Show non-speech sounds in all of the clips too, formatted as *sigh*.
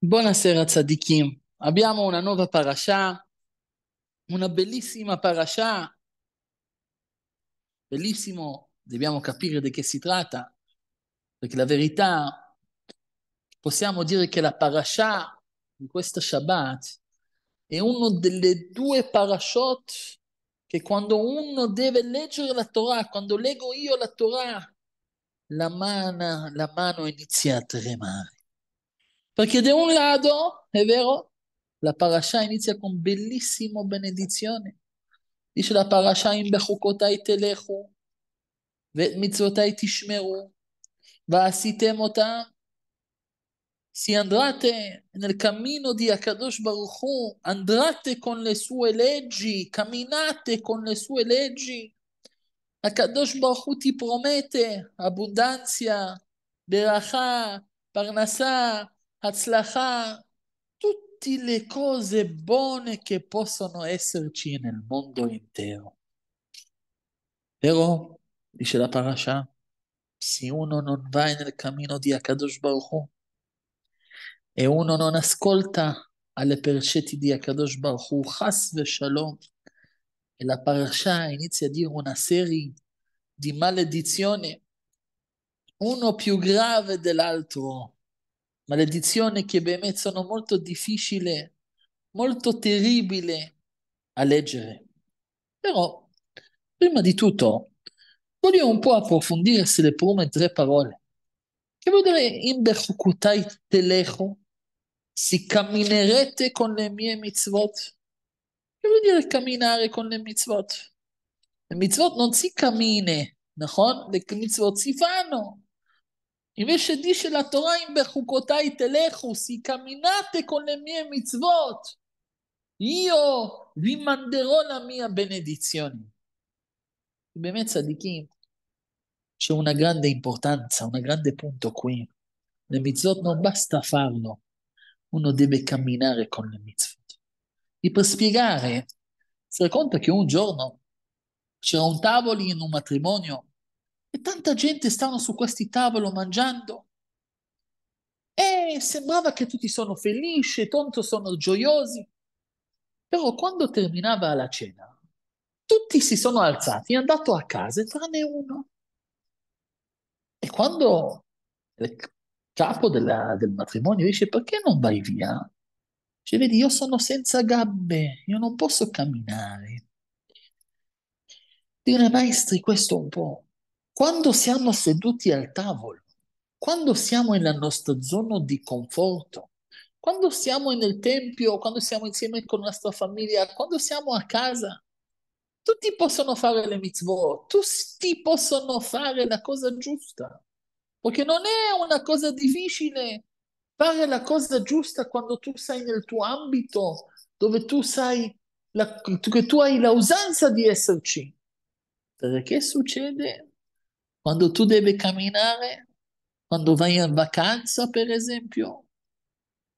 Buonasera tzadikim, abbiamo una nuova parasha, una bellissima parasha, bellissimo, dobbiamo capire di che si tratta, perché la verità, possiamo dire che la parasha di questo Shabbat è una delle due parashot che quando uno deve leggere la Torah, quando leggo io la Torah, la mano, la mano inizia a tremare perché da un lato, è vero, la parasha inizia con bellissima benedizione. Dice la parasha in Bechukotai Telechu, Mitzvotai Tishmeru, Vaasitem otam. Se andrete nel cammino di Akadosh Baruch Hu, andrete con le sue leggi, camminate con le sue leggi. Akadosh Baruch Hu ti promette abbondanza, berachà, parnassà, Hatzlacha, tutte le cose buone che possono esserci nel mondo intero. Però, dice la parasha, se uno non va nel cammino di Akadosh Baruch Hu, e uno non ascolta alle percetti di Akadosh Baruch Hu, Chas Shalom, e la parasha inizia a dire una serie di maledizioni, uno più grave dell'altro, maledizione che Behemet sono molto difficile, molto terribile a leggere. Però, prima di tutto, voglio un po' approfondire sulle prime tre parole. Che vuol dire in Bechukutai Telecho? Si camminerete con le mie mitzvot? Che vuol dire camminare con le mitzvot? Le mitzvot non si cammina, נכון? le mitzvot si fanno. Invece dice la Torah in Bechukotai Telechus, si camminate con le mie mitzvot, io vi manderò la mia benedizione. In Bemezza di chi? C'è una grande importanza, un grande punto qui. Le mitzvot non basta farlo, uno deve camminare con le mitzvot. E per spiegare, si racconta che un giorno c'era un tavolo in un matrimonio tanta gente stava su questi tavoli mangiando. E sembrava che tutti sono felici, tanto sono gioiosi. Però quando terminava la cena, tutti si sono alzati e andato a casa, tranne uno. E quando il capo della, del matrimonio dice perché non vai via? Dice, vedi, io sono senza gambe, io non posso camminare. Dire, maestri, questo un po'. Quando siamo seduti al tavolo, quando siamo nella nostra zona di conforto, quando siamo nel tempio, quando siamo insieme con la nostra famiglia, quando siamo a casa, tutti possono fare le mitzvot, tutti possono fare la cosa giusta, perché non è una cosa difficile fare la cosa giusta quando tu sei nel tuo ambito, dove tu sai la, che tu hai la di esserci. Perché succede quando tu devi camminare, quando vai in vacanza, per esempio,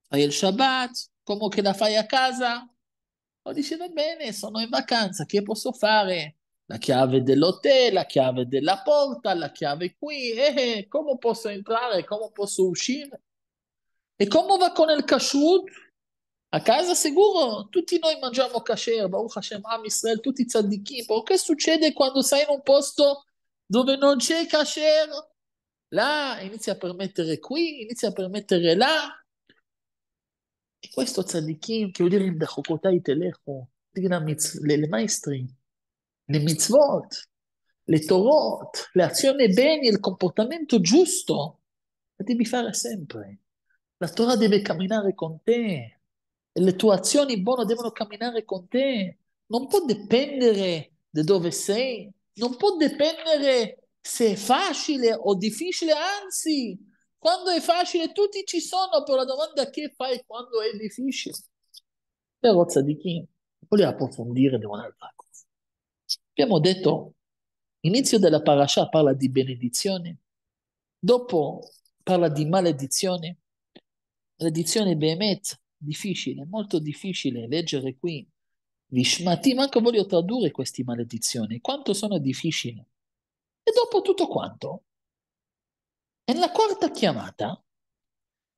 fai il Shabbat, come che la fai a casa? O dici, va bene, sono in vacanza, che posso fare? La chiave dell'hotel, la chiave della porta, la chiave qui, eh, eh, come posso entrare, come posso uscire? E come va con il kashrut? A casa sicuro tutti noi mangiamo kasher, Baruch Hashem, Am Israel, tutti i tzaddikim, però che succede quando sei in un posto dove non c'è cashier, là inizia a permettere qui, inizia a permettere là. E questo tzadikim che vuol dire il dachokotai telecho, le, le maestri, le mitzvot, le torot, le azioni bene, il comportamento giusto, la devi fare sempre. La Torah deve camminare con te, le tue azioni buone devono camminare con te, non può dipendere da dove sei, non può dipendere se è facile o difficile, anzi, quando è facile tutti ci sono, però la domanda è che fai quando è difficile? La rozza di chi Voglio approfondire di un'altra cosa. Abbiamo detto, l'inizio della parasha parla di benedizione, dopo parla di maledizione, maledizione behemet, difficile, molto difficile leggere qui Vishmati, manco voglio tradurre queste maledizioni, quanto sono difficili. E dopo tutto quanto, nella quarta chiamata,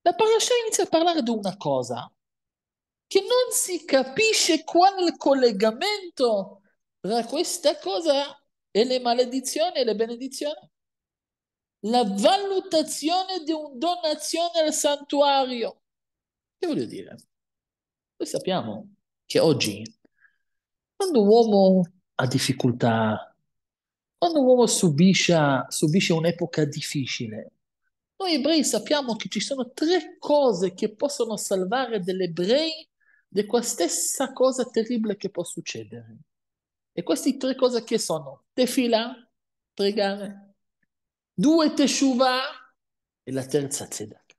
la parasha inizia a parlare di una cosa che non si capisce qual è il collegamento tra questa cosa e le maledizioni e le benedizioni. La valutazione di una donazione al santuario. Che voglio dire? Noi sappiamo che oggi quando un uomo ha difficoltà, quando un uomo subisce, subisce un'epoca difficile, noi ebrei sappiamo che ci sono tre cose che possono salvare degli ebrei di quella stessa cosa terribile che può succedere. E queste tre cose che sono tefila, pregare, due teshuva e la terza tzedaka.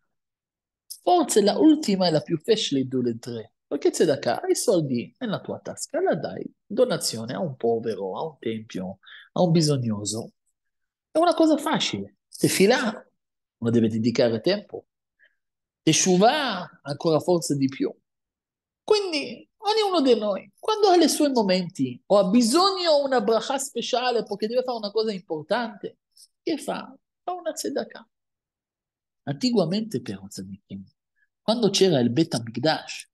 Forse la ultima è la più facile delle tre, perché Tzedakah ha i soldi nella tua tasca, la dai donazione a un povero, a un tempio, a un bisognoso. È una cosa facile. Se fila, non deve dedicare tempo. Teshuvah ancora forse di più. Quindi ognuno di noi, quando ha i suoi momenti o ha bisogno di una bracha speciale perché deve fare una cosa importante, che fa? Fa una tzedakah. Antiguamente però, quando c'era il beta HaMikdash,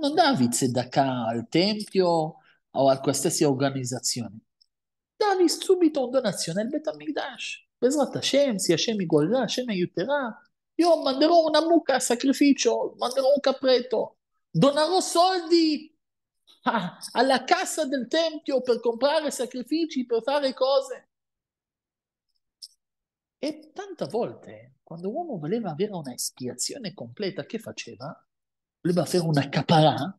non davi zedakah al tempio o a qualsiasi organizzazione, davi subito donazione al Betamigdash HaMikdash. Besrat Hashem, se Hashem mi guarirà, Hashem aiuterà, io manderò una mucca a sacrificio, manderò un capretto, donerò soldi ah, alla cassa del tempio per comprare sacrifici, per fare cose. E tante volte, quando l'uomo voleva avere una espiazione completa, che faceva? voleva fare una caparà,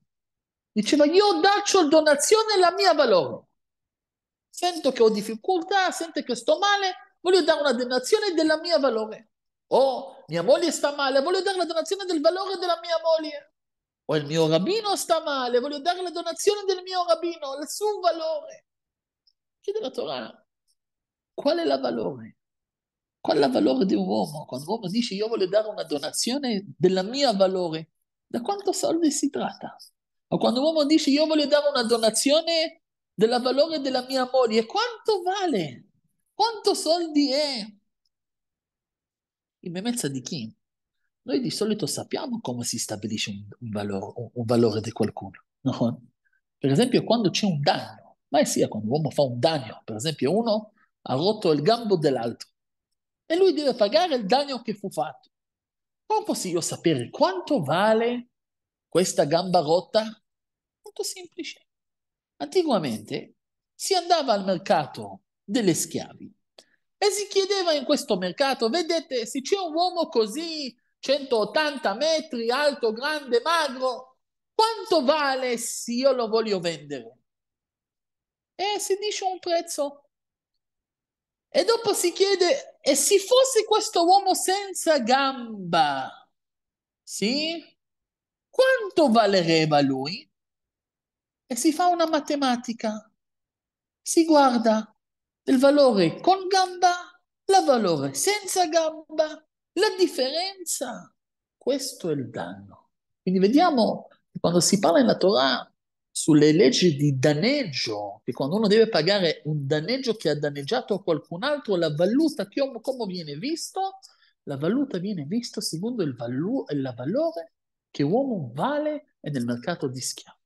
diceva io daccio donazione la mia valore. Sento che ho difficoltà, sento che sto male, voglio dare una donazione della mia valore. O oh, mia moglie sta male, voglio dare la donazione del valore della mia moglie. O il mio rabbino sta male, voglio dare la donazione del mio rabbino, il suo valore. Chiede la Torah, qual è il valore? Qual è il valore di un uomo? Quando un uomo dice io voglio dare una donazione della mia valore, da quanto soldi si tratta? O quando un uomo dice io voglio dare una donazione del valore della mia moglie, quanto vale? Quanto soldi è? In mezzo di chi? Noi di solito sappiamo come si stabilisce un, un, valore, un, un valore, di qualcuno. No? Per esempio quando c'è un danno, mai sia quando un uomo fa un danno, per esempio uno ha rotto il gambo dell'altro e lui deve pagare il danno che fu fatto come posso io sapere quanto vale questa gamba rotta? Molto semplice. Antiguamente si andava al mercato delle schiavi e si chiedeva in questo mercato, vedete, se c'è un uomo così 180 metri, alto, grande, magro, quanto vale se io lo voglio vendere? E si dice un prezzo. E dopo si chiede e se fossi questo uomo senza gamba, sì? Quanto valerebbe lui? E si fa una matematica. Si guarda il valore con gamba, il valore senza gamba, la differenza. Questo è il danno. Quindi vediamo che quando si parla in Torah sulle leggi di danneggio, che quando uno deve pagare un danneggio che ha danneggiato qualcun altro, la valuta come, viene visto? La valuta viene vista secondo il, valu- il valore che uomo vale nel mercato di schiavi.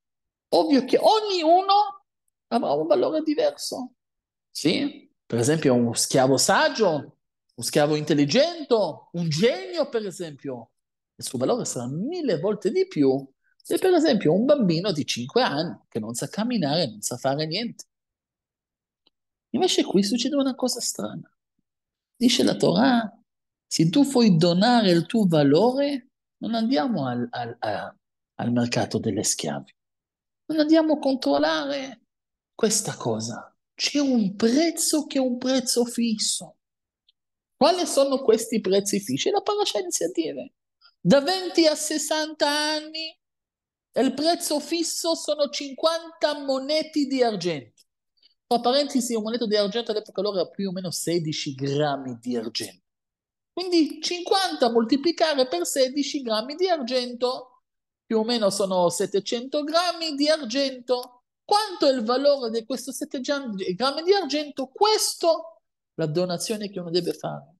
Ovvio che ognuno avrà un valore diverso. Sì? Per esempio uno schiavo saggio, un schiavo intelligente, un genio per esempio, il suo valore sarà mille volte di più se per esempio un bambino di 5 anni che non sa camminare, non sa fare niente. Invece qui succede una cosa strana. Dice la Torah, se tu vuoi donare il tuo valore, non andiamo al, al, a, al mercato delle schiavi, non andiamo a controllare questa cosa. C'è un prezzo che è un prezzo fisso. Quali sono questi prezzi fissi? La parascienza a dire. Da 20 a 60 anni e il prezzo fisso sono 50 moneti di argento. Tra parentesi, un moneto di argento all'epoca loro era più o meno 16 grammi di argento. Quindi 50 moltiplicare per 16 grammi di argento, più o meno sono 700 grammi di argento. Quanto è il valore di questo 700 grammi di argento? Questo la donazione che uno deve fare.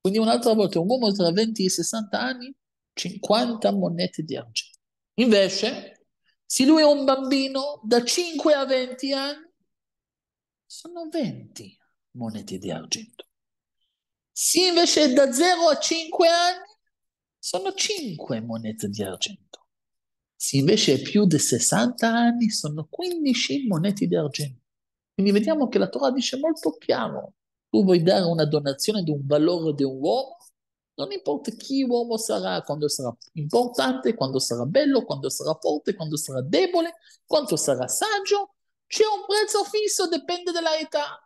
Quindi un'altra volta, un uomo tra 20 e 60 anni, 50 monete di argento. Invece, se lui è un bambino da 5 a 20 anni, sono 20 monete di argento. Se invece è da 0 a 5 anni, sono 5 monete di argento. Se invece è più di 60 anni, sono 15 monete di argento. Quindi vediamo che la Torah dice molto chiaro, tu vuoi dare una donazione di un valore di un uomo, non importa chi uomo sarà, quando sarà importante, quando sarà bello, quando sarà forte, quando sarà debole, quanto sarà saggio, c'è un prezzo fisso, dipende dall'età.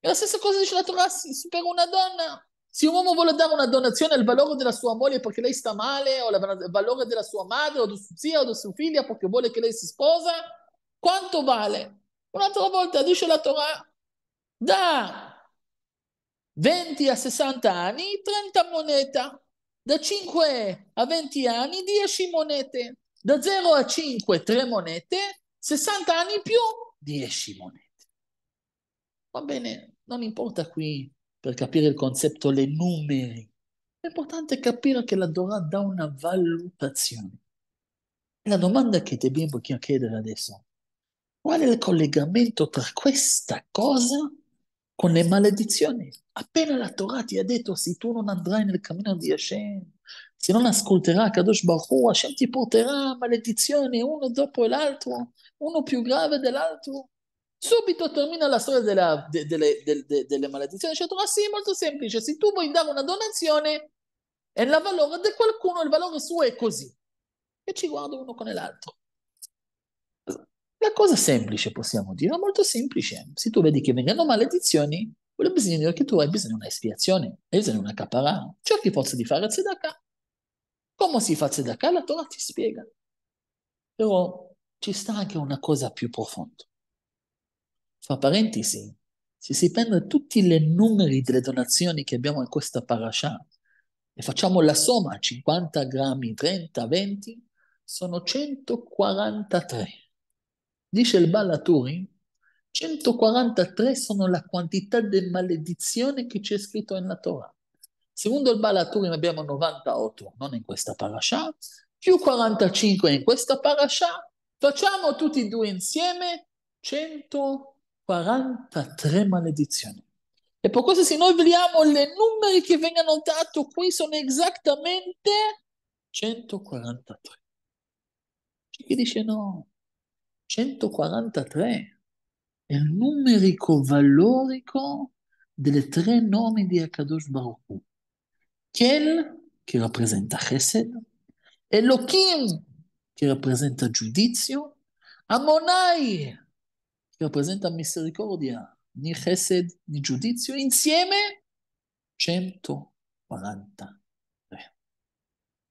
E la stessa cosa dice la Torah per una donna. Se un uomo vuole dare una donazione al valore della sua moglie perché lei sta male, o al valore della sua madre, o della sua zia, o della sua figlia perché vuole che lei si sposa, quanto vale? Un'altra volta dice la Torah, da 20 a 60 anni 30 monete, da 5 a 20 anni 10 monete, da 0 a 5 3 monete, 60 anni più 10 monete. Va bene, non importa qui per capire il concetto le numeri, È importante capire che la Dora dà una valutazione. La domanda che dobbiamo chiedere adesso, qual è il collegamento tra questa cosa con le maledizioni. Appena la Torah ti ha detto se tu non andrai nel cammino di Hashem, se non ascolterai Kadosh Baruch Hashem ti porterà maledizioni uno dopo l'altro, uno più grave dell'altro. Subito termina la storia della, de, de, de, delle maledizioni. Cioè, Torah sì, è molto semplice. Se tu vuoi dare una donazione è la valore di qualcuno, il valore suo è così. E ci guarda uno con l'altro. La cosa semplice, possiamo dire, molto semplice. Se tu vedi che vengono maledizioni, vuol dire che tu hai bisogno di una espiazione, hai bisogno di una caparà. Cerchi forza di fare tzedakah. Come si fa tzedakah? La Torah ti spiega. Però ci sta anche una cosa più profonda. Fra parentesi, se si prende tutti i numeri delle donazioni che abbiamo in questa parasha e facciamo la somma, 50 grammi, 30, 20, sono 143. Dice il Balaturim, 143 sono la quantità di maledizione che c'è scritto nella Torah. Secondo il Balaturim abbiamo 98, non in questa parasha, più 45 in questa parasha, facciamo tutti e due insieme 143 maledizioni. E per questo se noi vediamo i numeri che vengono dati qui sono esattamente 143. C'è chi dice no, 143 è il numerico valorico delle tre nomi di Akadosh Baruch Hu. Kel, che rappresenta Chesed, Elohim, che rappresenta giudizio, Amonai, che rappresenta misericordia, né Chesed né giudizio, insieme 143.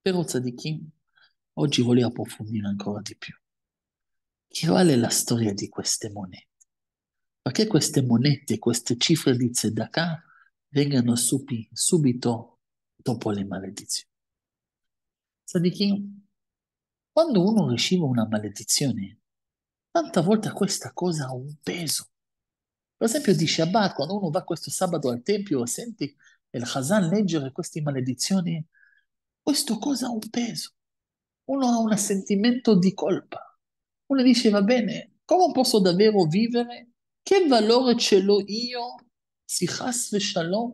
Però Tzadikim, oggi voglio approfondire ancora di più che vale la storia di queste monete? Perché queste monete, queste cifre di Tzedakah vengano subi, subito dopo le maledizioni? Sadichim, quando uno riceve una maledizione, tanta volte questa cosa ha un peso. Per esempio di Shabbat, quando uno va questo sabato al Tempio e sente il Hazan leggere queste maledizioni, questo cosa ha un peso. Uno ha un sentimento di colpa. Uno dice, va bene, come posso davvero vivere? Che valore ce l'ho io? Si chas shalom?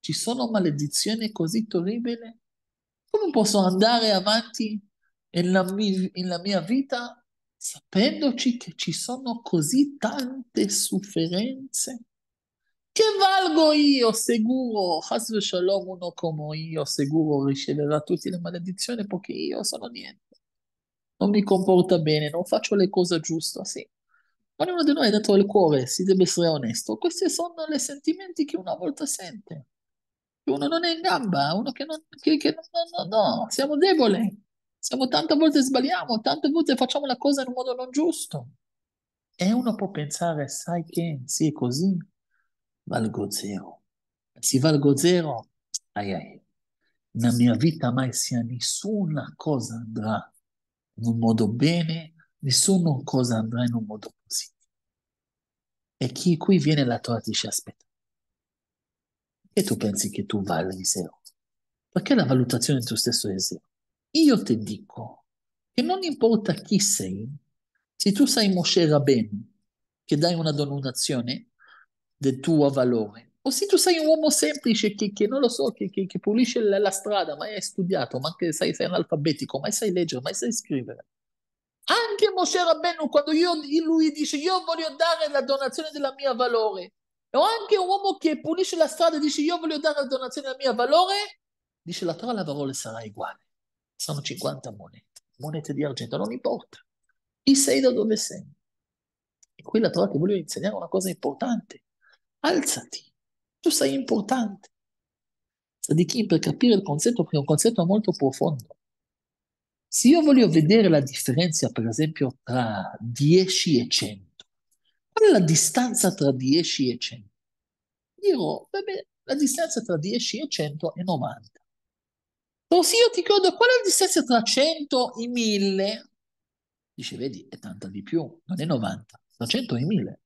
Ci sono maledizioni così terribili? Come posso andare avanti nella mia, nella mia vita sapendoci che ci sono così tante sofferenze? Che valgo io, sicuro, Hasve Shalom, uno come io, sicuro riceverà tutte le maledizioni perché io sono niente non mi comporta bene, non faccio le cose giuste, sì. Ognuno di noi è dentro il cuore, si deve essere onesto. Questi sono i sentimenti che una volta sente. Uno non è in gamba, uno che non... Che, che no, no, no, no, siamo deboli. Siamo tante volte sbagliamo, tante volte facciamo la cosa in un modo non giusto. E uno può pensare, sai che, sì, è così, valgo zero. Se valgo zero, ai ai, nella mia vita mai sia nessuna cosa andrà in un modo bene, nessuno cosa andrà in un modo così. E chi qui viene la Torah dice aspetta, e tu pensi che tu valli zero? Perché la valutazione in tu stesso è zero? Io ti dico che non importa chi sei, se tu sei Moshe Rabbeinu, che dai una donazione del tuo valore, o se tu sei un uomo semplice che, che non lo so, che, che, che pulisce la, la, strada, ma hai studiato, ma anche sei, sei analfabetico, ma sai leggere, ma sai scrivere. Anche Moshe Rabbeinu, quando io, lui dice io voglio dare la donazione della mia valore, o anche un uomo che pulisce la strada e dice io voglio dare la donazione della mia valore, dice la tua la parole sarà uguale. Sono 50 monete, monete di argento, non importa. Chi sei da dove sei? E qui la Torah ti voglio insegnare una cosa importante. Alzati, tu sei importante. Tzadikim, per capire il concetto, perché è un concetto molto profondo. Se io voglio vedere la differenza, per esempio, tra 10 e 100, qual è la distanza tra 10 e 100? Dirò, vabbè, la distanza tra 10 e 100 è 90. Però se io ti chiedo qual è la distanza tra 100 e 1000, dice, vedi, è tanta di più, non è 90, tra 100 e 1000,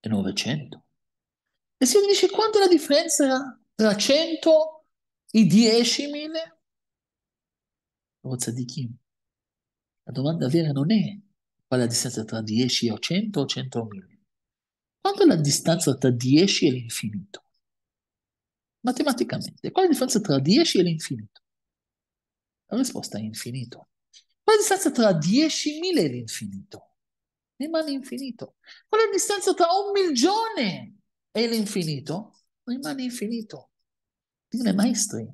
è 900. E si dice quanto è la differenza tra 100 e 10.000? Forza di chi? La domanda vera non è qual è la distanza tra 10 o 100 o 100.000. Quanto è la distanza tra 10 e l'infinito? Matematicamente, qual è la differenza tra 10 e l'infinito? La risposta è infinito. Qual è la distanza tra 10.000 e l'infinito? Rimane infinito. Qual è la distanza tra un milione e l'infinito rimane infinito. Dire maestri,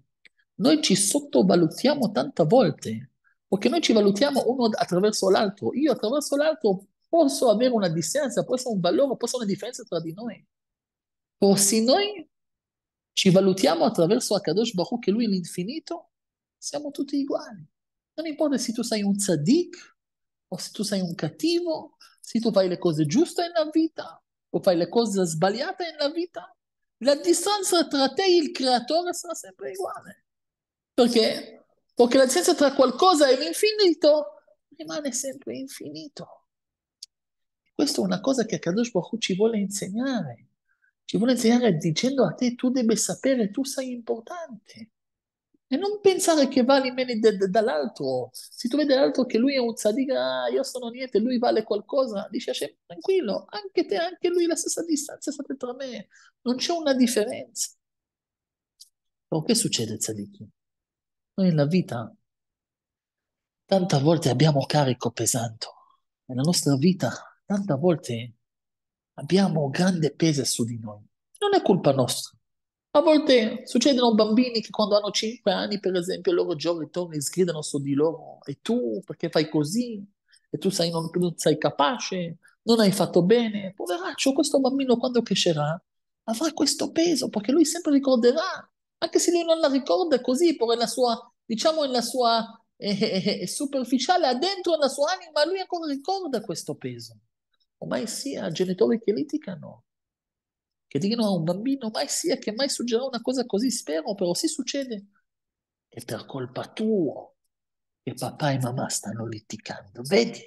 noi ci sottovalutiamo tante volte, perché noi ci valutiamo uno attraverso l'altro. Io attraverso l'altro posso avere una distanza, posso avere un valore, può avere una differenza tra di noi. Però se noi ci valutiamo attraverso Akadosh Baruch che lui è l'infinito, siamo tutti uguali. Non importa se tu sei un tzaddik o se tu sei un cattivo, se tu fai le cose giuste nella vita o fai le cose sbagliate nella vita, la distanza tra te e il creatore sarà sempre uguale. Perché? Perché la distanza tra qualcosa e l'infinito rimane sempre infinito. Questa è una cosa che Kadosh Baruch ci vuole insegnare. Ci vuole insegnare dicendo a te tu devi sapere, tu sei importante. E non pensare che vali meno de- de- dall'altro. Se tu vedi l'altro che lui è un tzaddik, ah, io sono niente, lui vale qualcosa, dice Hashem, tranquillo, anche te, anche lui la stessa distanza state tra me. Non c'è una differenza. Però che succede, tzaddikim? Noi nella vita tante volte abbiamo carico pesante. Nella nostra vita tante volte abbiamo grande peso su di noi. Non è colpa nostra. A volte succedono bambini che quando hanno 5 anni, per esempio, i loro genitori sgridano su di loro e tu perché fai così? E tu sai, non, non sei capace, non hai fatto bene. Poveraccio, questo bambino quando crescerà avrà questo peso perché lui sempre ricorderà, anche se lui non la ricorda così, però la sua, diciamo, nella sua eh eh, eh, eh, superficiale, ha dentro la sua anima, lui ancora ricorda questo peso. Ormai sì, ha genitori che litigano, che dicono a oh, un bambino mai sia che mai succederà una cosa così, spero, però sì, succede è per colpa tua che papà e mamma stanno litigando. Vedi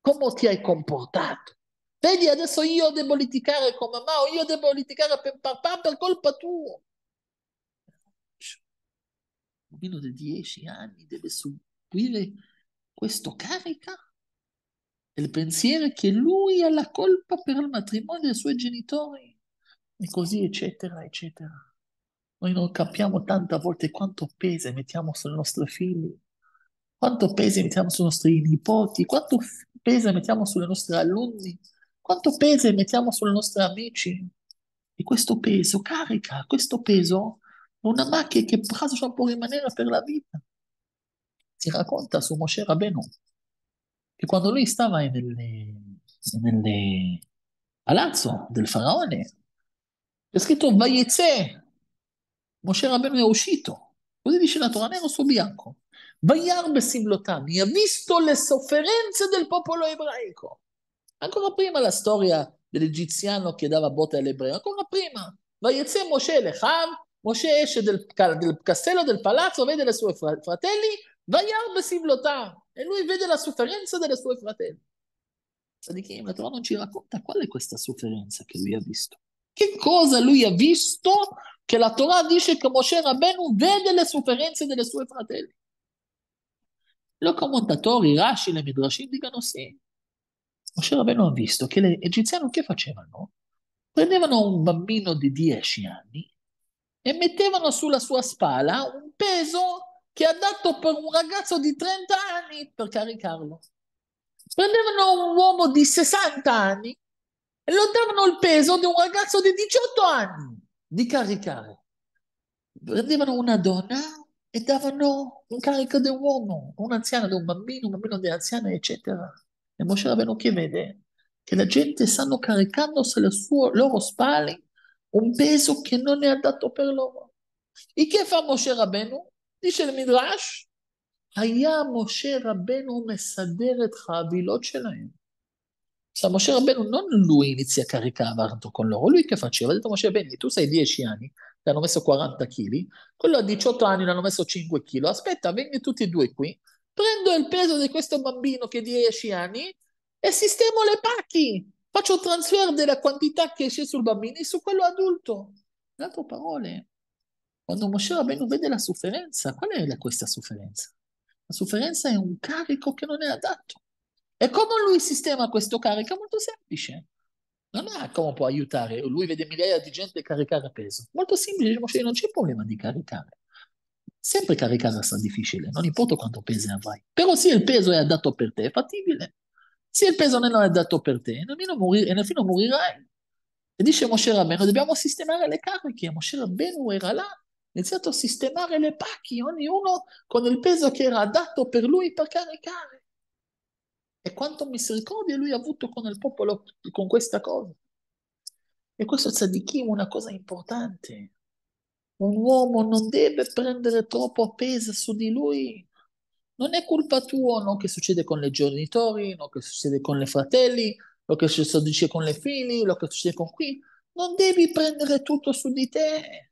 come ti hai comportato. Vedi, adesso io devo litigare con mamma o io devo litigare per papà per colpa tua. Un bambino di dieci anni deve subire questo carica e il pensiero che lui ha la colpa per il matrimonio dei suoi genitori e così eccetera eccetera. Noi non capiamo tante volte quanto peso mettiamo sui nostri figli, quanto peso mettiamo sui nostri nipoti, quanto peso mettiamo sulle nostre alunni, quanto peso mettiamo sui nostri amici. E questo peso carica, questo peso è una macchina che caso può rimanere per la vita. Si racconta su Moshe Rabbeinu che quando lui stava nel palazzo del faraone, c'è scritto Vayetze, Moshe Rabbeinu è uscito. Così dice la Torah nero su bianco. Vayar Besimlotani ha visto le sofferenze del popolo ebraico. Ancora prima la storia dell'egiziano che dava botte all'ebreo, ancora prima. Vayetze Moshe Lechav, Moshe esce del, del castello, del palazzo, vede le sue fratelli, Vayar Besimlotani, e lui vede la sofferenza delle sue fratelli. Sadichim, la Torah non ci racconta qual è questa sofferenza che lui ha visto. Che cosa lui ha visto che la Torah dice che Moshe Rabbenu vede le sofferenze delle sue fratelli? Lo commentatori Rashi le Midrashim dicono sì. Moshe Rabbenu ha visto che gli egiziani che facevano? Prendevano un bambino di 10 anni e mettevano sulla sua spalla un peso che ha dato per un ragazzo di 30 anni per caricarlo. Prendevano un uomo di 60 anni e lo davano il peso di un ragazzo di 18 anni di caricare. Prendevano una donna e davano un carico di un uomo, un anziano di un bambino, un bambino di anziana, eccetera. E Moshe Rabbeinu che vede? Che la gente stanno caricando sulle sue, loro spalle un peso che non è adatto per loro. E che fa Moshe Rabbeinu? Dice il Midrash, היה Moshe רבנו messadere tra חבילות שלהם cioè, Moshe Rabbeinu non lui inizia a caricare avanti con loro, lui che faceva? Ha detto Moshe Rabbeinu, tu sei 10 anni, ti hanno messo 40 kg, quello a 18 anni ne hanno messo 5 kg, aspetta, vengono tutti e due qui, prendo il peso di questo bambino che ha 10 anni e sistemo le pacchi, faccio transfer della quantità che c'è sul bambino e su quello adulto. In altre parole, quando Moshe Rabbeinu vede la sofferenza, qual è questa sofferenza? La sofferenza è un carico che non è adatto. E come lui sistema questo carica? Molto semplice. Non è come può aiutare. Lui vede migliaia di gente caricare a peso. Molto semplice, Moshe, cioè, non c'è problema di caricare. Sempre caricare sarà difficile, non importa quanto peso avrai. Però se il peso è adatto per te, è fattibile. Se il peso non è adatto per te, nemmeno morir- e nemmeno morirai. E dice Moshe Rabbeinu, dobbiamo sistemare le cariche. Moshe Rabbeinu era là, ha iniziato a sistemare le pacchi, ognuno con il peso che era adatto per lui per caricare. E quanto misericordia lui ha avuto con il popolo con questa cosa. E questo tzadikim è una cosa importante. Un uomo non deve prendere troppo peso su di lui. Non è colpa tua, non che succede con le genitori, non che succede con le fratelli, lo che succede con le figli, lo che succede con qui. Non devi prendere tutto su di te.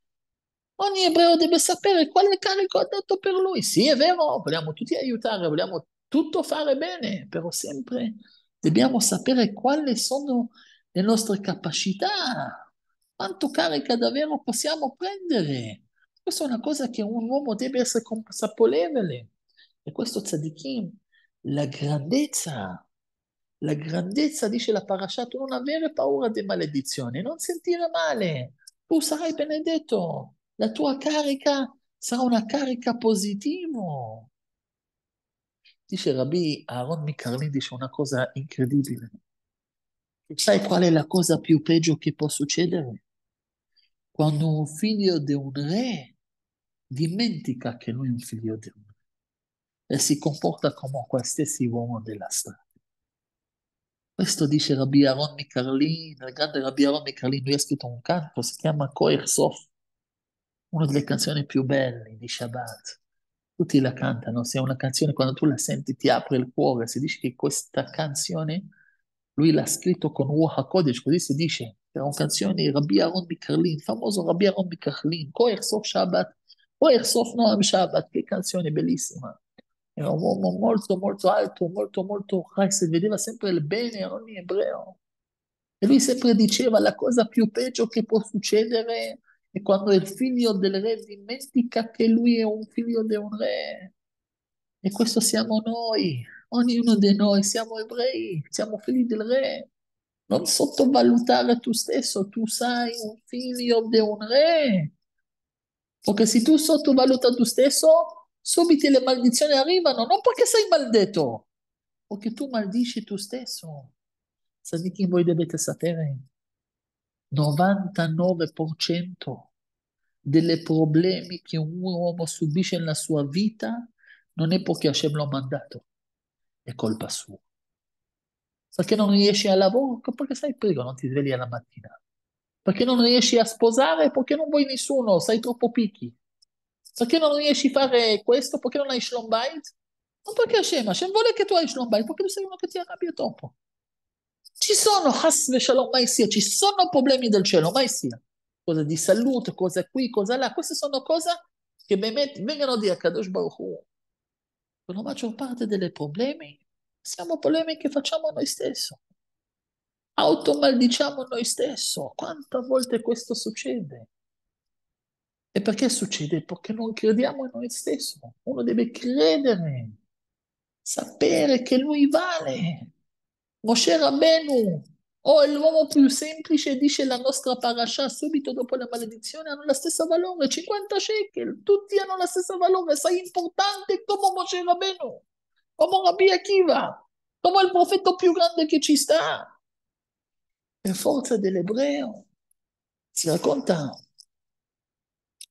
Ogni ebreo deve sapere quale carico ha dato per lui. Sì, è vero, vogliamo tutti aiutare, vogliamo tutto fare bene, però sempre dobbiamo sapere quali sono le nostre capacità, quanto carica davvero possiamo prendere. Questa è una cosa che un uomo deve essere consapevole. E questo tzadikim, la grandezza, la grandezza, dice la Parashat, non avere paura di maledizione, non sentire male. Tu sarai benedetto, la tua carica sarà una carica positiva. Dice Rabbi Aaron Micarlin, dice una cosa incredibile. Sai qual è la cosa più peggio che può succedere? Quando un figlio di un re dimentica che lui è un figlio di un re e si comporta come qualsiasi uomo della strada. Questo dice Rabbi Aaron Micarlin, il grande Rabbi Aaron Micarlin, lui ha scritto un canto, si chiama Koir Sof, una delle canzoni più belle di Shabbat tutti la cantano, se è una canzone quando tu la senti ti apre il cuore, si dice che questa canzone lui l'ha scritto con Ruha Kodesh, così si dice, era una erano canzoni Rabbi Aaron Mikarlin, famoso Rabbi Aaron Mikarlin, Koersof Shabbat, Koersof Noam Shabbat, che canzone bellissima. Era un uomo molto molto alto, molto molto, si vedeva sempre il bene a ogni ebreo. E lui sempre diceva la cosa più peggio che può succedere e quando il figlio del re dimentica che lui è un figlio di un re, e questo siamo noi, ognuno di noi, siamo ebrei, siamo figli del re. Non sottovalutare tu stesso, tu sei un figlio di un re. Perché se tu sottovaluta tu stesso, subito le maldizioni arrivano, non perché sei maldetto, perché tu maldici tu stesso. Sadikim, voi dovete sapere 99% delle problemi che un uomo subisce nella sua vita non è perché Hashem l'ha mandato, è colpa sua. Perché non riesci al lavoro? Perché sai prego, non ti svegli alla mattina. Perché non riesci a sposare? Perché non vuoi nessuno, sei troppo picchi. Perché non riesci a fare questo? Perché non hai Shlombait? Non perché Hashem, Hashem vuole che tu hai Shlombait, perché tu sei uno che ti arrabbia troppo. Ci sono, hasve shalom, mai sia, ci sono problemi del cielo, mai sia. Cosa di salute, cosa qui, cosa là. Queste sono cose che Bemet vengono di Akadosh Baruch Hu. La maggior parte dei problemi siamo problemi che facciamo noi stessi. Automaldiciamo noi stessi. Quante volte questo succede? E perché succede? Perché non crediamo in noi stessi. Uno deve credere, sapere che lui vale Moshe Rabbenu, o oh, è l'uomo più semplice, dice la nostra parasha, subito dopo la maledizione hanno la stessa valore, 50 shekel, tutti hanno la stessa valore, sei importante come Moshe Rabbenu, come Rabbi Akiva, come il profeta più grande che ci sta. Per forza dell'ebreo, si racconta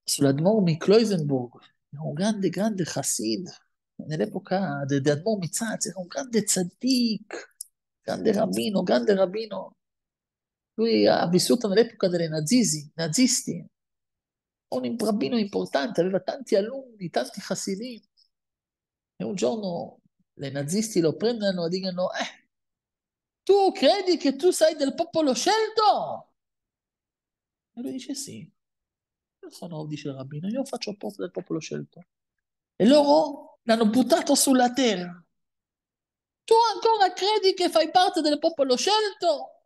sull'Admor Mikloisenburg, un grande, grande Hasid, nell'epoca dell'Admor Mitzatz, era un grande tzaddik, grande rabbino, grande rabbino. Lui ha vissuto nell'epoca dei nazisti, un rabbino importante, aveva tanti alunni, tanti Hasidim. E un giorno le nazisti lo prendono e dicono, eh, tu credi che tu sei del popolo scelto? E lui dice sì, io sono, dice il rabbino, io faccio parte del popolo scelto. E loro l'hanno buttato sulla terra. Tu ancora credi che fai parte del popolo scelto?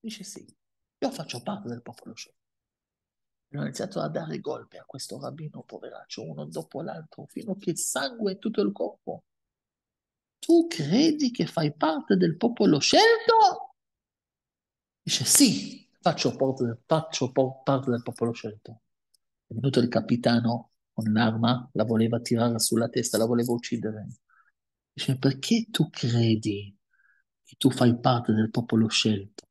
Dice sì, io faccio parte del popolo scelto. hanno iniziato a dare golpe a questo rabbino poveraccio, uno dopo l'altro, fino a che sangue tutto il corpo. Tu credi che fai parte del popolo scelto? Dice sì, faccio parte, faccio parte del popolo scelto. È venuto il capitano con l'arma, la voleva tirare sulla testa, la voleva uccidere Dice, perché tu credi che tu fai parte del popolo scelto?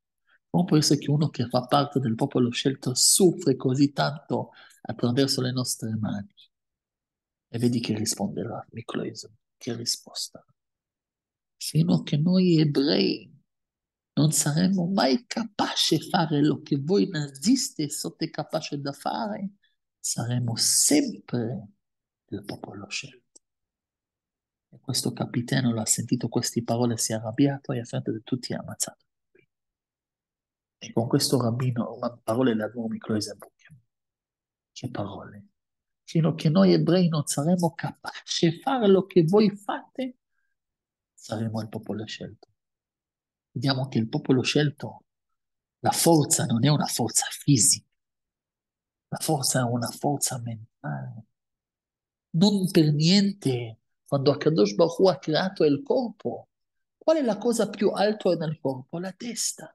Come può essere che uno che fa parte del popolo scelto soffre così tanto attraverso le nostre mani? E vedi che risponderà Nicola che risposta. Fino a che noi ebrei non saremmo mai capaci di fare lo che voi nazisti siete capaci di fare, saremo sempre il popolo scelto. E questo capitano l'ha sentito queste parole, si è arrabbiato e ha fatto di tutti ha ammazzato. E con questo rabbino, ma parole l'abbiamo incluse buche. Che parole? Fino a che noi ebrei non saremo capaci di fare quello che voi fate, saremo il popolo scelto. Vediamo che il popolo scelto, la forza non è una forza fisica, la forza è una forza mentale. Non per niente quando Akadosh Baruch Hu ha creato il corpo, qual è la cosa più alta nel corpo? La testa.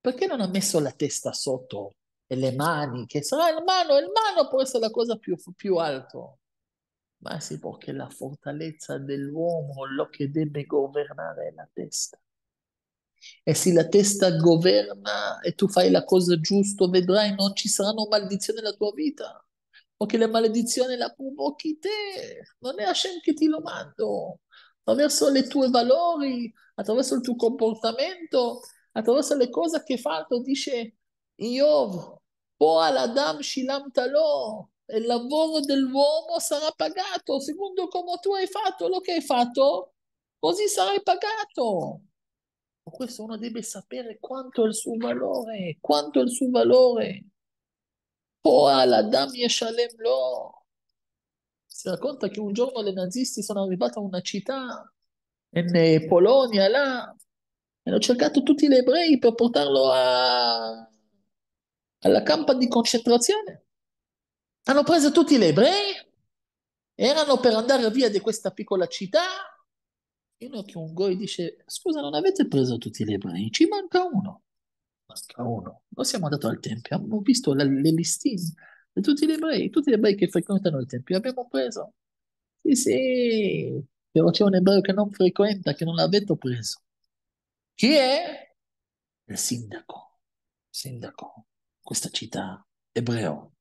Perché non ha messo la testa sotto e le mani? Che sarà il mano, il mano può essere la cosa più, più alta. Ma sì, perché la fortalezza dell'uomo, lo che deve governare è la testa. E se la testa governa e tu fai la cosa giusta, vedrai, non ci saranno maledizioni nella tua vita o che la maledizione la provochi te, non è Hashem che ti lo mando, attraverso i tuoi valori, attraverso il tuo comportamento, attraverso le cose che hai fatto, dice Iov, Poal Adam Shilam Talò, il lavoro dell'uomo sarà pagato, secondo come tu hai fatto lo che hai fatto, così sarai pagato. questo uno deve sapere quanto è il suo valore, quanto è il suo valore. Poal Adam Yeshalem Lo. Si racconta che un giorno le nazisti sono arrivate a una città in eh, Polonia, là, e hanno cercato tutti gli ebrei per portarlo a... alla campa di concentrazione. Hanno preso tutti gli ebrei, erano per andare via di questa piccola città, fino a che un goi dice, scusa, non avete preso tutti gli ebrei, ci manca uno basta uno. Oh non siamo andati al tempio, abbiamo visto la, le listine di tutti gli ebrei, tutti gli ebrei che frequentano il tempio. Abbiamo preso. Sì, sì, però c'è un ebreo che non frequenta, che non l'avete preso. Chi è? Il sindaco, sindaco, questa città, ebreo.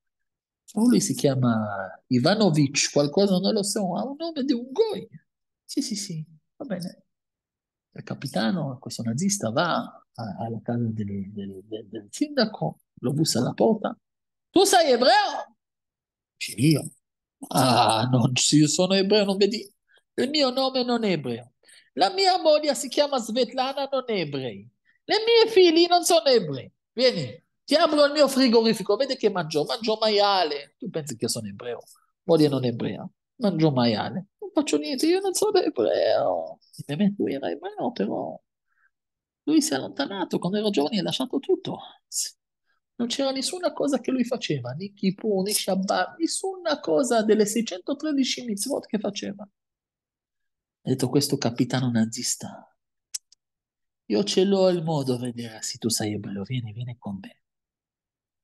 Lui si chiama Ivanovic, qualcosa, non lo so, ha un nome di un goi. Sì, sì, sì, va bene. Il capitano, questo nazista, va alla casa del, del, del, del sindaco, lo bussa alla porta. Tu sei ebreo? io. Ah, non, io sono ebreo, non vedi? Il mio nome non è ebreo. La mia moglie si chiama Svetlana, non è ebrei. Le mie figlie non sono ebrei. Vieni, ti apro il mio frigorifico, vedi che mangio, mangio maiale. Tu pensi che sono ebreo? Moglie non è ebrea, mangio maiale. Non faccio niente, io non sono ebreo. Ovviamente lui era ebreo, però lui si è allontanato quando era giovane e ha lasciato tutto. Non c'era nessuna cosa che lui faceva, né Kippur, né Shabbat, nessuna cosa delle 613 mitzvot che faceva. Ha detto questo capitano nazista, io ce l'ho il modo a vedere se tu sei bello, vieni, vieni con me.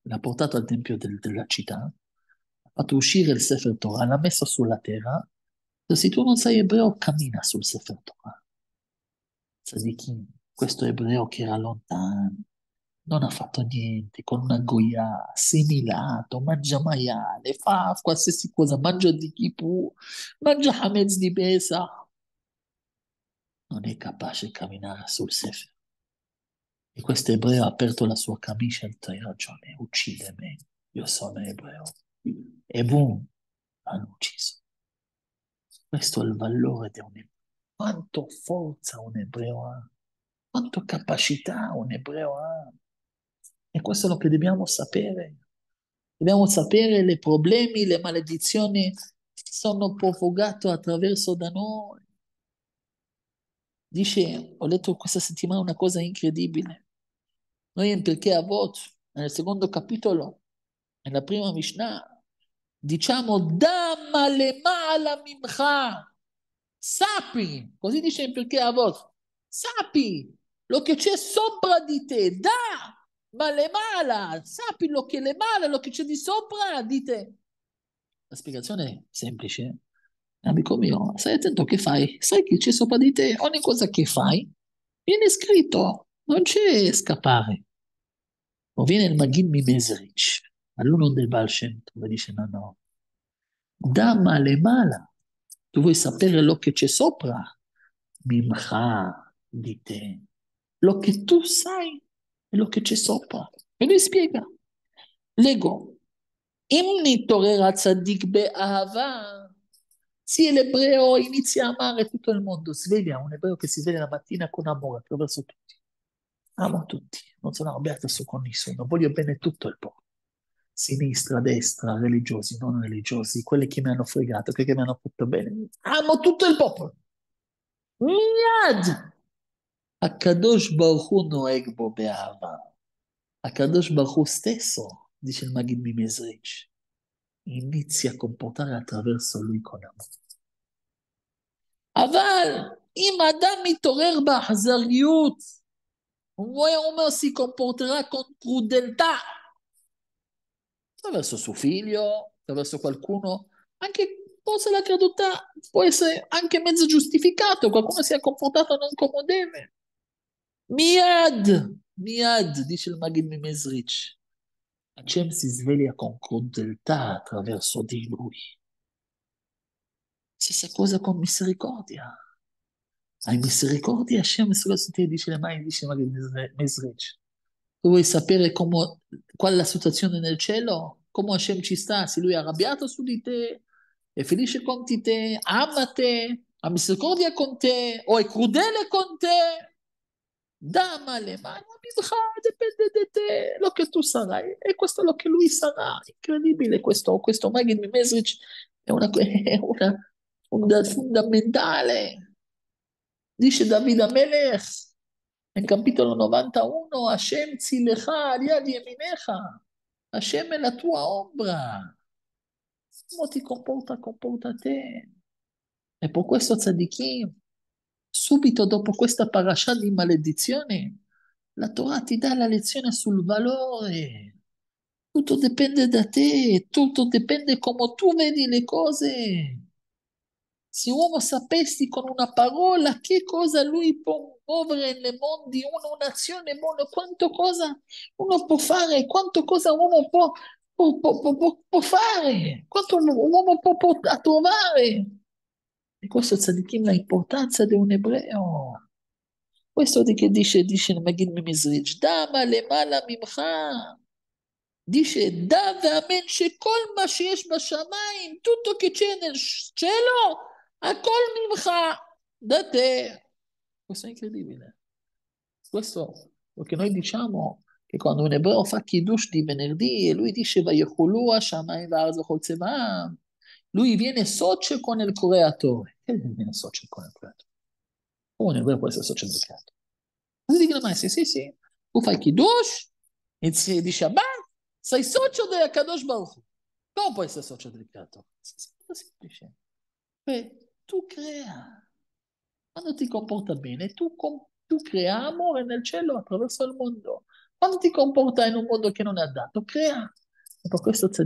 L'ha portato al tempio del, della città, ha fatto uscire il Sefer Torah, l'ha messo sulla terra, se tu non sei ebreo cammina sul Sefer Torah. Tzadikim, questo ebreo che era lontano, non ha fatto niente, con una goia, semilato, mangia maiale, fa qualsiasi cosa, mangia di kipu, mangia hamez di pesa. Non è capace di camminare sul sefer. E questo ebreo ha aperto la sua camicia e ha ragione, uccide me, io sono ebreo. E boom, l'hanno ucciso. Questo è il valore di un ebreo. Quanto forza un ebreo ha quanto capacità un ebreo ha. E questo è lo che dobbiamo sapere. Dobbiamo sapere le problemi, le maledizioni sono profugate attraverso da noi. Dice, ho letto questa settimana una cosa incredibile. Noi in Perché Avot, nel secondo capitolo, nella prima Mishnah, diciamo, Dama le mala mimcha, sappi, così dice in Perché Avot, sappi lo che c'è sopra di te, da, ma le mala, lo che le mala, lo che c'è di sopra di te. La spiegazione è semplice. Amico mio, stai attento che fai, sai che c'è sopra di te, ogni cosa che fai viene scritto, non c'è scappare. O viene il Maghin Mimezrich, all'uno del Baal Shem, dove dice no, no, da male mala, tu vuoi sapere lo che c'è sopra? Mimcha di te lo che tu sai e lo che c'è sopra. E lui spiega. Leggo. אם נתעורר הצדיק באהבה, Sì, l'ebreo inizia a amare tutto il mondo, sveglia un ebreo che si sveglia la mattina con amore attraverso tutti. Amo tutti, non sono arrabbiato su con nessuno, voglio bene tutto il popolo. Sinistra, destra, religiosi, non religiosi, quelli che mi hanno fregato, quelli che mi hanno fatto bene. Amo tutto il popolo. Miad! הקדוש ברוך הוא נוהג בו באהבה. הקדוש ברוך הוא stesso, dice il Magid Mimesrich, inizia a comportare attraverso lui con amore. אבל אם אדם מתעורר באכזריות, הוא אומר si comporterà con crudeltà, attraverso suo figlio, attraverso qualcuno, anche forse la creduta può essere anche mezzo giustificato, qualcuno si è comportato non come deve. מיד, miad, dice il Maghin Mimesrich. Hashem si sveglia con crudeltà attraverso di lui. Stessa cosa con misericordia. Hai misericordia, Hashem sulla su te, dice la mai, dice il Maghin Mimesrich. Tu vuoi sapere come, qual è la situazione nel cielo? Come Hashem ci sta? Se lui è arrabbiato su di te, è felice con te, ama te, ha misericordia con te, o è crudele con te, Dama le mani a Misra, ah, dipende da te, lo che tu sarai. E questo è lo che lui sarà. Incredibile questo, questo Magid Mimesric è, una, *laughs* è una, una, fondamentale. Dice Davide Melech, nel capitolo 91, Hashem zilecha aliad yeminecha. Hashem è la tua ombra. Come ti comporta, comporta te. E per questo tzadikim subito dopo questa parasha di maledizione, la Torah ti dà la lezione sul valore. Tutto dipende da te, tutto dipende come tu vedi le cose. Se uno sapessi con una parola che cosa lui può muovere nel mondo, uno, un'azione uno, quanto cosa uno può fare, quanto cosa uno può, può, può, può fare, quanto un uomo può, può trovare. E questo tzadikim, la importanza di un ebreo. Questo di che dice, dice il Magid Mimizrich, dama למעלה ממך. di שאדע ואמן שכל מה שיש בשמיים, tutto che c'è nel cielo, הכל ממך, da te. Questo è incredibile. Questo, perché noi diciamo che quando un ebreo fa kiddush di venerdì e lui dice vaiaculu השמיים והארץ וכל צבאם, lui viene socio con il creatore. che viene social contract. Uno è quello può essere social mercato. Ma dicono, ma sì, sì, sì, tu fai kiddush, inizi di Shabbat, sei socio del Kadosh Baruch. Come puoi essere socio del mercato? È semplice. Beh, tu crea. Quando ti comporta bene, tu, com- tu crea amore nel cielo attraverso il mondo. Quando ti comporta in un mondo che non è adatto, crea. E per questo se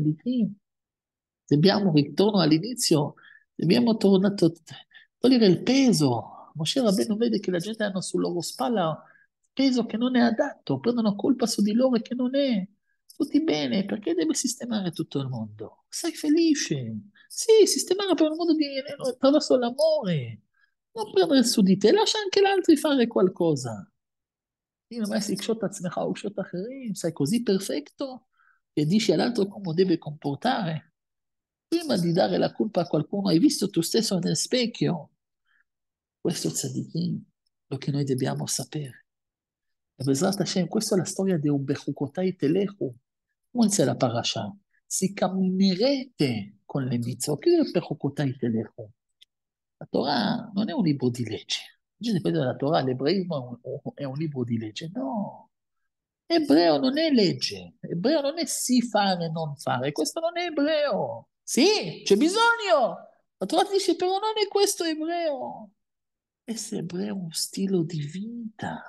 abbiamo ritorno all'inizio, Dobbiamo tornato, togliere il peso. Moshe Rabbeinu vede che la gente hanno sulla loro spalla peso che non è adatto, prendono colpa su di loro che non è. Tutti bene, perché deve sistemare tutto il mondo? Sei felice. Sì, sistemare per un mondo di, attraverso l'amore. Non prendere su di te, lascia anche gli altri fare qualcosa. Io non mai così perfetto che dici all'altro come deve comportare prima di dare la colpa a qualcuno, hai visto tu stesso nel specchio. Questo tzadikim, lo che noi dobbiamo sapere. E Besrat Hashem, questa è la storia di un Bechukotai Telechu. Non c'è la parasha. Se camminerete con le mitzvot, che è il Telechu? La Torah non è un libro di legge. Gente pensa che la Torah, l'ebraismo è un, libro di legge. No, ebreo non è legge, ebreo non è si fare e non fare, questo non è ebreo. Sì, c'è bisogno. La Torah dice però non è questo ebreo. Questo ebreo è un stile di vita.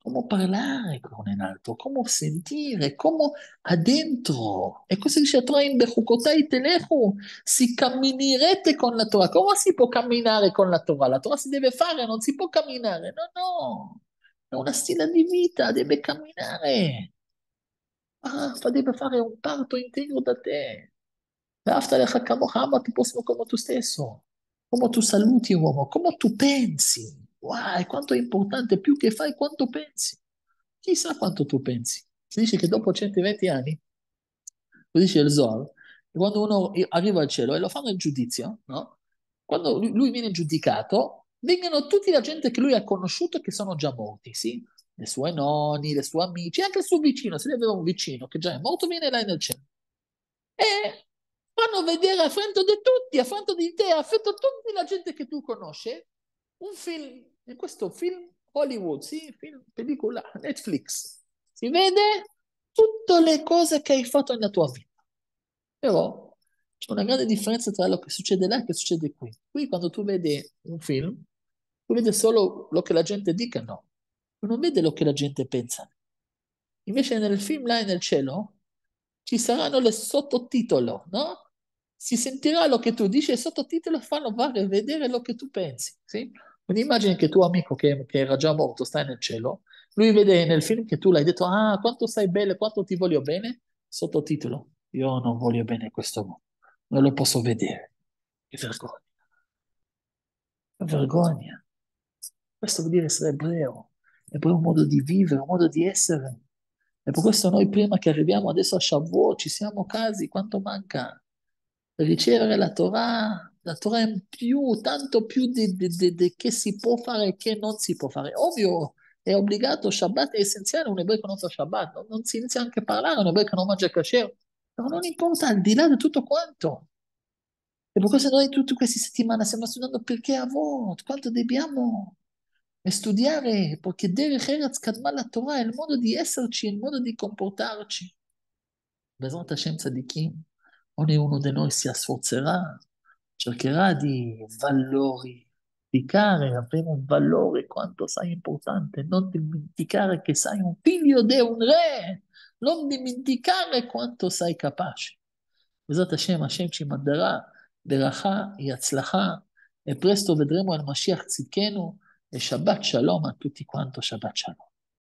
Come parlare con un altro, come sentire, come adentro. E questo dice la Torah in Bechukotai Telechu. Si camminerete con la Torah. Come si può camminare con la Torah? La Torah si deve fare, non si può camminare. No, no. È una stile di vita, deve camminare. Ah, deve fare un parto intero da te ti prossimo come tu stesso, come tu saluti un uomo, come tu pensi. Wow, quanto è importante, più che fai quanto pensi. Chissà quanto tu pensi. Si dice che dopo 120 anni, lo dice il Zohar, quando uno arriva al cielo e lo fanno il giudizio, no? quando lui viene giudicato, vengono tutti la gente che lui ha conosciuto e che sono già morti, sì? le sue nonni, le sue amici, anche il suo vicino, se lui aveva un vicino che già è morto, viene là nel cielo. E fanno vedere a fronte di tutti, a fronte di te, a fronte di tutta la gente che tu conosci, un film, in questo film Hollywood, sì, film, pellicola, Netflix, si vede tutte le cose che hai fatto nella tua vita. Però c'è una grande differenza tra quello che succede là e che succede qui. Qui quando tu vedi un film, tu vedi solo quello che la gente dica, no. Tu non vedi quello che la gente pensa. Invece nel film là nel cielo ci saranno le sottotitoli, no? si sentirà lo che tu dici e sottotitolo fanno fare vedere lo che tu pensi. Sì? Un'immagine che tuo amico che, che, era già morto sta nel cielo, lui vede nel film che tu l'hai detto, ah, quanto stai bene, quanto ti voglio bene, sottotitolo, io non voglio bene questo mondo, non lo posso vedere. Che vergogna. Che vergogna. Questo vuol dire essere ebreo, ebreo è un modo di vivere, un modo di essere. E per questo noi prima che arriviamo adesso a Shavuot ci siamo casi, quanto manca? ricevere la Torah, la Torah in più, tanto più di, di, di, di che si può fare e che non si può fare. Ovvio, è obbligato, Shabbat è essenziale, un ebreo non fa Shabbat, non, non, si inizia anche a parlare, un ebreo non mangia kasher, ma non importa, al di là di tutto quanto. E per questo noi tutte queste settimane stiamo studiando perché a Avot, quanto dobbiamo studiare, perché deve essere la Torah il modo di esserci, il modo di comportarci. scienza di chi? ognuno di noi si sforzerà, cercherà di valorificare, avere un valore quanto sei importante, non dimenticare che sei un figlio di un re, non dimenticare quanto sei capace. Hashem, בעזרת השם, השם שמדרה, ברכה e presto vedremo ודרמו Mashiach משיח e Shabbat Shalom a tutti קוונטו, Shabbat Shalom.